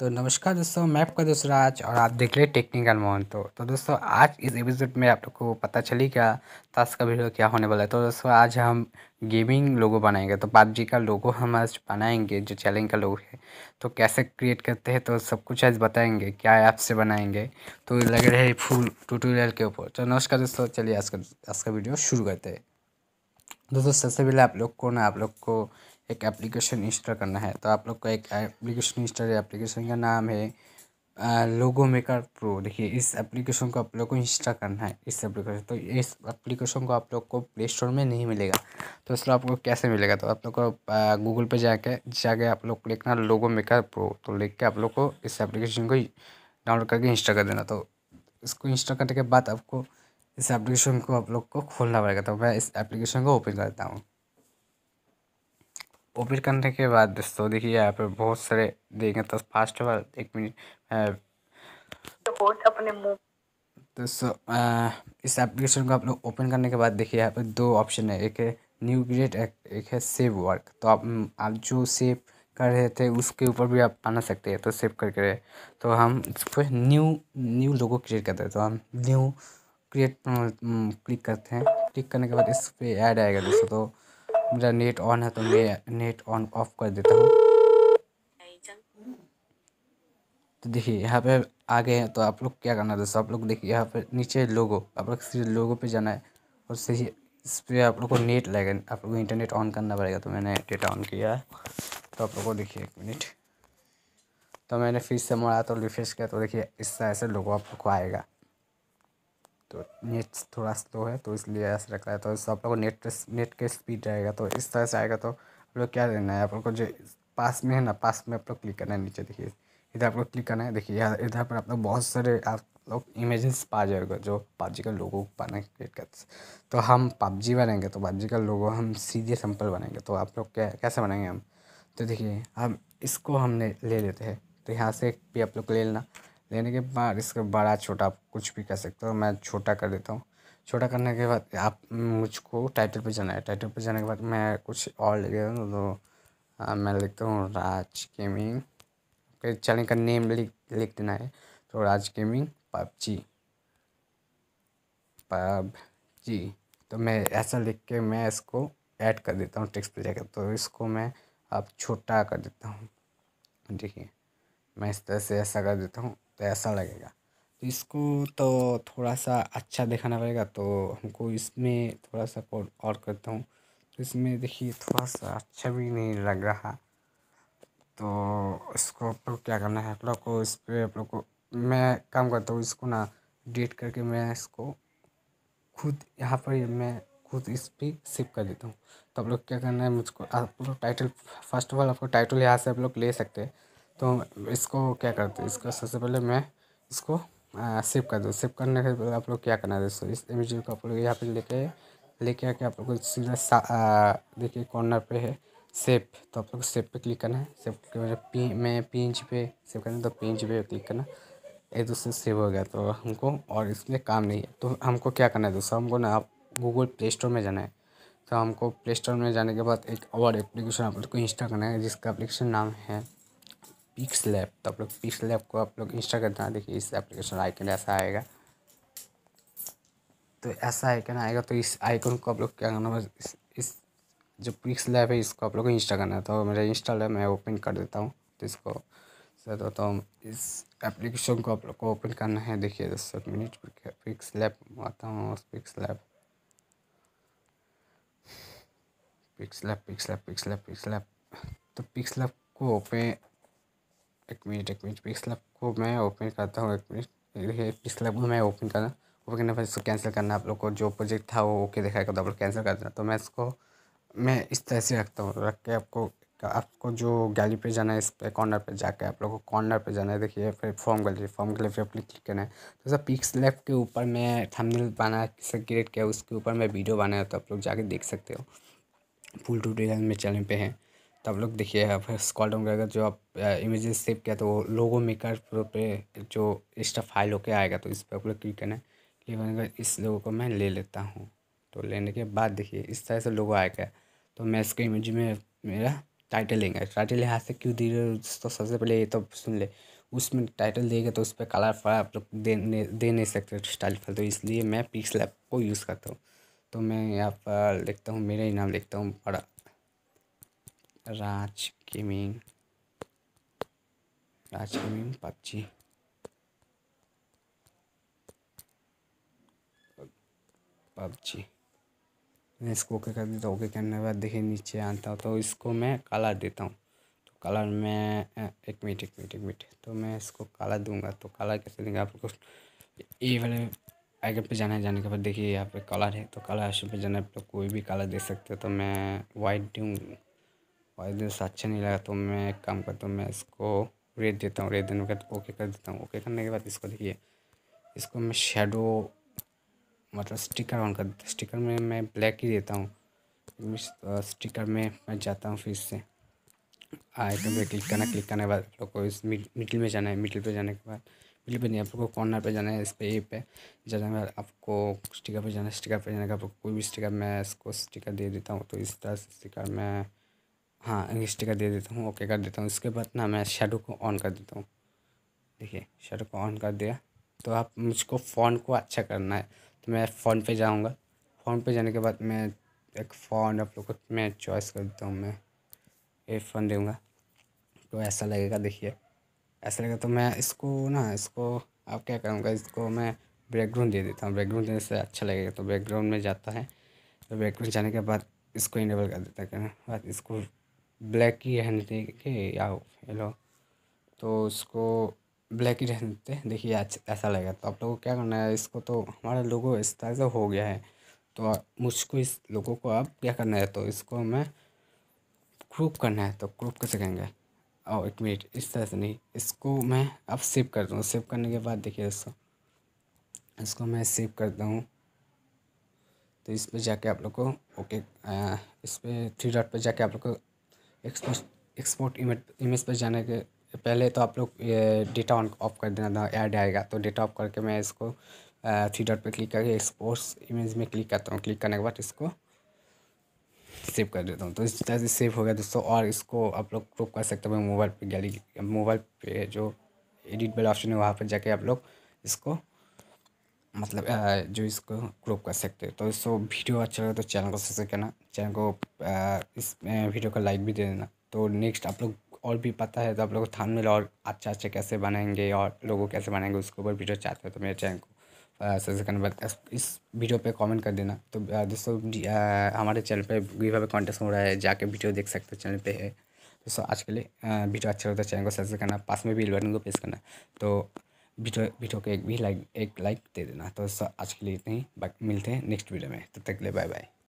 तो नमस्कार दोस्तों मैं आपका दोस्त राज और आप देख रहे टेक्निकल मोहन तो तो दोस्तों आज इस एपिसोड में आप लोग को पता चली क्या ताश का वीडियो क्या होने वाला है तो दोस्तों आज हम गेमिंग लोगो बनाएंगे तो पबजी का लोगो हम आज बनाएंगे जो चैलेंज का लोगो है तो कैसे क्रिएट करते हैं तो सब कुछ आज बताएंगे क्या ऐप से बनाएंगे तो लग रहे हैं फुल ट्यूटोरियल के ऊपर तो नमस्कार दोस्तों चलिए आज का आज का वीडियो शुरू करते हैं दोस्तों सबसे पहले आप लोग को ना आप लोग को एक एप्लीकेशन इंस्टॉल करना है तो आप लोग को एक एप्लीकेशन इंस्टॉल एप्लीकेशन का नाम है लोगो मेकर प्रो देखिए इस एप्लीकेशन को आप लोग को इंस्टॉल करना है इस एप्लीकेशन तो इस एप्लीकेशन को आप लोग को प्ले स्टोर में नहीं मिलेगा तो इसलिए आपको कैसे मिलेगा तो आप लोग को गूगल पे जाके जाके आप लोग को लिखना लोगो मेकर प्रो तो लिख के आप लोग को इस एप्लीकेशन को डाउनलोड करके इंस्टॉल कर देना तो इसको इंस्टॉल करने के बाद आपको इस एप्लीकेशन को आप लोग को खोलना पड़ेगा तो मैं इस एप्लीकेशन को ओपन करता हूँ ओपन करने के बाद दोस्तों देखिए यहाँ पे बहुत सारे देखें तो फास्ट ऑल एक मिनट तो अपने दोस्तों इस एप्लीकेशन को आप लोग ओपन करने के बाद देखिए यहाँ पे दो ऑप्शन है एक है न्यू ग्रेड एक है सेव वर्क तो आप आप जो सेव कर रहे थे उसके ऊपर भी आप आना सकते हैं तो सेव करके रहे तो हम इसको न्यू न्यू लोगो क्रिएट करते हैं तो हम न्यू क्रिएट क्लिक करते हैं क्लिक करने के बाद इस पर ऐड आएगा दोस्तों तो मेरा नेट ऑन है तो मैं नेट ऑन ऑफ कर देता हूँ तो देखिए यहाँ पे आ गए हैं तो आप लोग क्या करना दोस्तों आप लोग देखिए यहाँ पे नीचे लोगो आप लोग सीधे लोगो पे जाना है और सही इस पर आप लोग को नेट लगेगा आप लोग को इंटरनेट ऑन करना पड़ेगा तो मैंने डेटा ऑन किया है तो आप लोग को देखिए एक मिनट तो मैंने फिर से मोड़ा तो रिफ्रेश किया तो देखिए इस तरह से लोगो आप लोग को आएगा तो नेट थोड़ा स्लो है तो इसलिए ऐसा रहा है तो सब लोग नेट नेट के स्पीड रहेगा तो इस तरह से आएगा तो आप लोग क्या देना है आप लोग को जो पास में है ना पास में आप लोग क्लिक करना है नीचे देखिए इधर आप लोग क्लिक करना है देखिए इधर पर आप लोग बहुत सारे आप लोग इमेजेस पा जाएगा जो पबजी का लोगो पाना क्रिएट कर तो हम पबजी बनाएंगे तो पबजी का लोगो हम सीधे सिंपल बनाएंगे तो आप लोग क्या कैसे बनाएंगे हम तो देखिए हम इसको हमने ले लेते हैं तो यहाँ से भी आप लोग ले लेना लेने के बाद इसका बड़ा छोटा आप कुछ भी कर सकते हो मैं छोटा कर देता हूँ छोटा करने के बाद आप मुझको टाइटल पे जाना है टाइटल पे जाने के बाद मैं कुछ और ले गया तो मैं लिखता हूँ राज गेमिंग फिर चैनल का नेम लिख लिख देना है तो राज गेमिंग पबजी जी तो मैं ऐसा लिख के मैं इसको ऐड कर देता हूँ टेक्स्ट पे जाकर तो इसको मैं अब छोटा कर देता हूँ देखिए मैं इस तरह से ऐसा कर देता हूँ तो ऐसा लगेगा तो इसको तो थोड़ा सा अच्छा दिखाना पड़ेगा तो हमको इसमें थोड़ा सा और करता हूँ तो इसमें देखिए थोड़ा सा अच्छा भी नहीं लग रहा तो इसको आप लोग क्या करना है आप लोग को इस पर आप लोग को मैं काम करता हूँ इसको ना डेट करके मैं इसको खुद यहाँ पर मैं खुद इस पर सेव कर देता हूँ तो आप लोग क्या करना है मुझको आप लोग टाइटल फर्स्ट ऑफ ऑल आपको टाइटल यहाँ से आप लोग ले सकते हैं तो इसको क्या करते हैं इसको सबसे पहले मैं इसको सेव कर दूँ सेव करने के बाद आप लोग क्या करना है दोस्तों इस इमेज को आप लोग यहाँ पे लेके लेके आके आप लोग सीधा देखिए कॉर्नर पे है सेव तो आप लोग सेव पे क्लिक करना है सेव के बाद पी मैं पी इंच पे सेव करना तो पी इंच पे क्लिक करना एक दूसरे सेव हो गया तो हमको और इसमें काम नहीं है तो हमको क्या करना है दोस्तों हमको ना आप गूगल प्ले स्टोर में जाना है तो हमको प्ले स्टोर में जाने के बाद एक और एप्लीकेशन आप लोग को इंस्टॉल करना है जिसका एप्लीकेशन नाम है पिक्स लैब तो आप लोग पिक्स लैब को आप लोग इंस्टा करते हैं देखिए इस एप्लीकेशन आइकन ऐसा आएगा तो ऐसा आइकन आएगा तो इस आइकन को आप लोग क्या करना बस इस, इस जो पिक्स लैब है इसको आप लोग इंस्टा करना है तो मेरा इंस्टा लैब मैं ओपन कर देता हूँ तो इसको सर तो, तो इस एप्लीकेशन को आप लोग को ओपन करना है देखिए दस सौ मिनट पिक्स लैब आता हूँ PixelLab PixelLab PixelLab PixelLab PixelLab तो पिक्स लैब को ओपन एक मिनट एक मिनट पिक्सल को मैं ओपन करता हूँ एक मिनट देखिए को मैं ओपन करना ओपन करने पर इसको कैंसिल करना आप लोग को जो प्रोजेक्ट था वो ओके दिखाएगा तो आप लोग कैंसिल कर देना तो मैं इसको मैं इस तरह से रखता हूँ रख के आपको आपको जो गैली पे जाना है इस पर कॉर्नर पर जाकर आप लोगों को कॉर्नर पर जाना है देखिए फिर फॉर्म गैलरी फॉर्म गैलरी पे अपने क्लिक करना है तो सर पिक्स लेफ्ट के ऊपर मैं थंबनेल बना किसे क्रिएट किया उसके ऊपर मैं वीडियो बनाया तो आप लोग जाके देख सकते हो फुल ट्यूटोरियल में चैनल पे है तो आप लोग देखिए आप स्कॉल डाउन करेगा जो आप इमेजेस सेव किया तो वो लोगो मेकर प्रो पे जो एक्स्ट्रा फाइल होके आएगा तो इस पर आप लोग क्लिक करना है क्लिक करने के इस लोगो को मैं ले लेता हूँ तो लेने के बाद देखिए इस तरह से लोगो आएगा तो मैं इसके इमेज में मेरा टाइटल लेंगे टाइटल यहाँ से क्यों दे तो सबसे पहले ये तो सुन ले उसमें टाइटल देगा तो उस पर कलर फल आप लोग दे दे नहीं सकते स्टाइल फल तो इसलिए मैं पिक्सल ऐप को यूज़ करता हूँ तो मैं यहाँ पर लिखता हूँ मेरा ही नाम लिखता हूँ बड़ा Raj gaming Raj gaming PUBG PUBG मैं इसको ओके कर देता ओके करने के बाद देखिए नीचे आता हूँ तो इसको मैं कलर देता हूँ तो कलर में एक मिनट एक मिनट एक मिनट तो मैं इसको कलर दूंगा तो कलर कैसे देंगे आपको ये वाले आइकन पे जाना है जाने के बाद देखिए यहाँ पे कलर है तो कलर ऑप्शन पे जाना है आप लोग कोई भी कलर दे सकते हो तो मैं वाइट दूँ और एक दिन अच्छा नहीं लगा तो मैं एक काम करता हूँ मैं इसको रेड देता हूँ रेड देने के बाद ओके कर देता हूँ ओके करने के बाद इसको देखिए इसको मैं शेडो मतलब स्टिकर ऑन कर देता स्टिकर में मैं ब्लैक ही देता हूँ स्टिकर uh, में मैं जाता हूँ फिर से आइटम पर क्लिक करना क्लिक करने के बाद आप लोग को इस मिडिल में जाना है मिडिल पर जाने के बाद मिडिल पर नहीं आप लोग को कॉर्नर पर जाना है इस पर ए पे जाने के बाद आपको स्टिकर पर जाना है स्टिकर पर जाने का बाद कोई भी स्टिकर मैं इसको स्टिकर दे देता हूँ तो इस तरह से स्टिकर मैं हाँ स्टिकर दे देता हूँ ओके कर देता हूँ इसके बाद ना मैं शेडो को ऑन कर देता हूँ देखिए शेडो को ऑन कर दिया तो आप मुझको फ़ोन को अच्छा करना है तो मैं फ़ोन पे जाऊँगा फ़ोन पे जाने के बाद मैं एक फ़ोन आप लोग को मैं चॉइस कर देता हूँ मैं ये फ़ोन दूँगा तो ऐसा लगेगा देखिए ऐसा लगेगा तो मैं इसको ना इसको आप क्या करूँगा इसको मैं बैकग्राउंड दे देता हूँ बैकग्राउंड देने से अच्छा लगेगा तो बैकग्राउंड में जाता है तो बैकग्राउंड जाने के बाद इसको इनेबल कर देता है बाद इसको ब्लैक ही रहने देंगे या हेलो तो उसको ब्लैक ही रहने देते देखिए ऐसा लगेगा तो आप लोगों को क्या करना है इसको तो हमारा लोगो इस तरह से हो गया है तो मुझको इस लोगों को अब क्या करना है तो इसको हमें क्रूप करना है तो क्रूप कैसे सकेंगे और एक मिनट इस तरह से नहीं इसको मैं अब सेव कर दूँ सेव करने के बाद देखिए इसको इसको मैं सेव करता हूँ तो इस पर जाके आप लोग को ओके इस पर थ्री डॉट पर जाके आप लोग को एक्सपोर्ट एक्सपोर्ट इमेज पर जाने के पहले तो आप लोग डेटा ऑन ऑफ कर देना था ऐड आएगा तो डेटा ऑफ करके मैं इसको थ्री डॉट पे क्लिक करके एक्सपोर्ट्स इमेज में क्लिक करता हूँ क्लिक करने के बाद इसको सेव कर देता हूँ तो इस तरह से सेव हो गया दोस्तों और इसको आप लोग प्रूव कर सकते हो मोबाइल पे गैली मोबाइल पे जो एडिट वाला ऑप्शन है वहाँ पर जाके आप लोग इसको मतलब जो इसको ग्रुप कर सकते हो तो इसको वीडियो अच्छा लगे तो चैनल को सब्सक्राइब करना चैनल को इस वीडियो को लाइक भी दे देना तो नेक्स्ट आप लोग और भी पता है तो आप लोग थान मिल और अच्छा अच्छा कैसे बनाएंगे और लोगों कैसे बनाएंगे उसके ऊपर वीडियो चाहते हो तो मेरे चैनल को सब्सक्राइब करना बाद इस वीडियो पे कमेंट कर देना तो दोस्तों हमारे चैनल पे गिव अवे कॉन्टेस्ट हो रहा है जाके वीडियो देख सकते हो चैनल पे है दोस्तों आज के लिए वीडियो अच्छा लगता है चैनल को सब्सक्राइब करना पास में भी बटन को प्रेस करना तो वीडियो वीडियो को एक भी लाइक एक लाइक दे देना तो आज के लिए इतने ही मिलते हैं नेक्स्ट वीडियो में तब तो तक के लिए बाय बाय